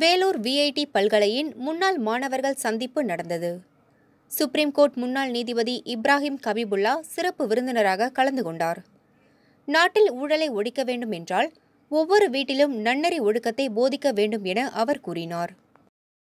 Vellore VIT பல்கலையின் முன்னாள் மாணவர்கள் சந்திப்பு நடந்தது சுப்ரீம் கோர்ட் முன்னாள் நீதிபதி இப்ராஹிம் கபிபுல்லா சிறப்பு விருந்தினராக கலந்து கொண்டார் நாட்டில் ஊழலை ஒழிக்க வேண்டும் என்றால் ஒவ்வொரு வீட்டிலும் நன்னறி ஒழுக்கத்தை போதிக்க வேண்டும் என அவர் கூறினார்